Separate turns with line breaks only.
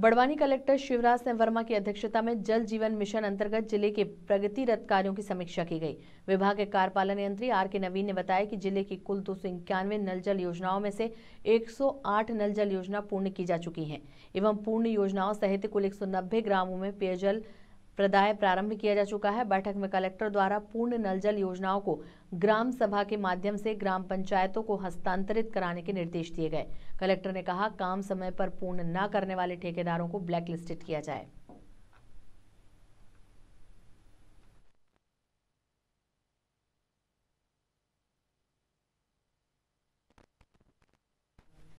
Barwani collector Shivraj Singh Verma की अध्यक्षता में जल जीवन मिशन अंतर्गत जिले के प्रगतिरत कार्यों की समीक्षा की गई विभाग के कार्यपालन यंत्री आर के नवीन ने बताया कि जिले की कुल दो नल जल योजनाओं में से 108 नल जल योजना पूर्ण की जा चुकी है एवं पूर्ण योजनाओं सहित कुल एक ग्रामों में पेयजल प्रदाय प्रारंभ किया जा चुका है बैठक में कलेक्टर द्वारा पूर्ण नल जल योजनाओं को ग्राम सभा के माध्यम से ग्राम पंचायतों को हस्तांतरित कराने के निर्देश दिए गए कलेक्टर ने कहा काम समय पर पूर्ण न करने वाले ठेकेदारों को ब्लैकलिस्टेड किया जाए